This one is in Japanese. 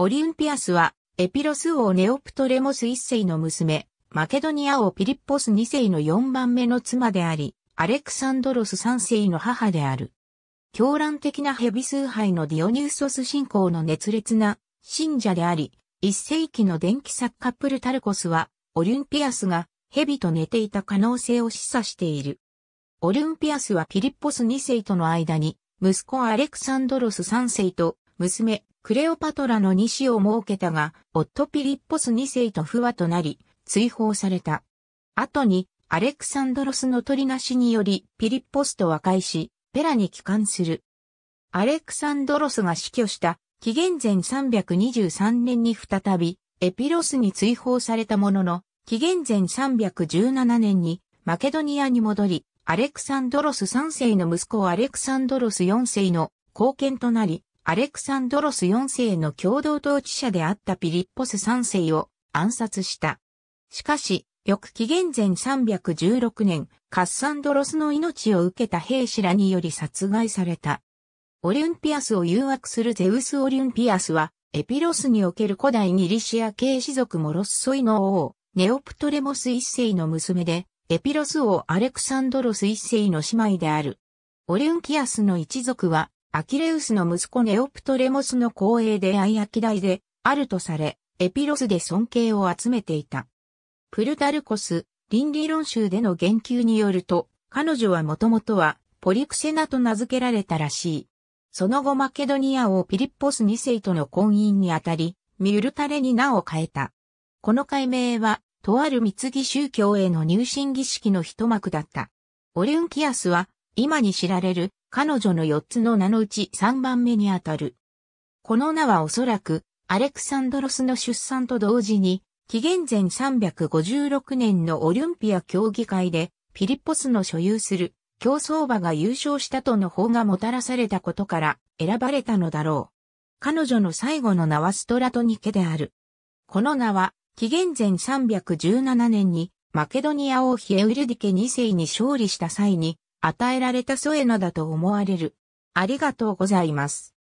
オリンピアスは、エピロス王ネオプトレモス一世の娘、マケドニア王ピリッポス二世の4番目の妻であり、アレクサンドロス三世の母である。狂乱的なヘビ崇拝のディオニウソス信仰の熱烈な信者であり、一世紀の電気作家プルタルコスは、オリンピアスが蛇と寝ていた可能性を示唆している。オリンピアスはピリッポス2世との間に、息子アレクサンドロス3世と娘クレオパトラの西子を設けたが、夫ピリッポス2世と不和となり、追放された。後に、アレクサンドロスの取りなしにより、ピリッポスと和解し、ペラに帰還する。アレクサンドロスが死去した、紀元前323年に再び、エピロスに追放されたものの、紀元前317年に、マケドニアに戻り、アレクサンドロス3世の息子アレクサンドロス4世の後見となり、アレクサンドロス4世の共同統治者であったピリッポス3世を暗殺した。しかし、翌紀元前316年、カッサンドロスの命を受けた兵士らにより殺害された。オリュンピアスを誘惑するゼウス・オリュンピアスは、エピロスにおける古代ギリシア系氏族モロッソイの王、ネオプトレモス一世の娘で、エピロス王アレクサンドロス一世の姉妹である。オリュンピアスの一族は、アキレウスの息子ネオプトレモスの後衛で愛役大で、あるとされ、エピロスで尊敬を集めていた。プルタルコス、倫理論集での言及によると、彼女はもともとは、ポリクセナと名付けられたらしい。その後マケドニア王ピリッポス2世との婚姻にあたり、ミュルタレに名を変えた。この改名は、とある三つ宗教への入信儀式の一幕だった。オレンキアスは、今に知られる彼女の4つの名のうち3番目にあたる。この名はおそらくアレクサンドロスの出産と同時に、紀元前356年のオリンピア競技会でピリッポスの所有する競争馬が優勝したとの方がもたらされたことから選ばれたのだろう。彼女の最後の名はストラトニケである。この名は、紀元前317年にマケドニア王ヒエウルディケ2世に勝利した際に与えられた添え名だと思われる。ありがとうございます。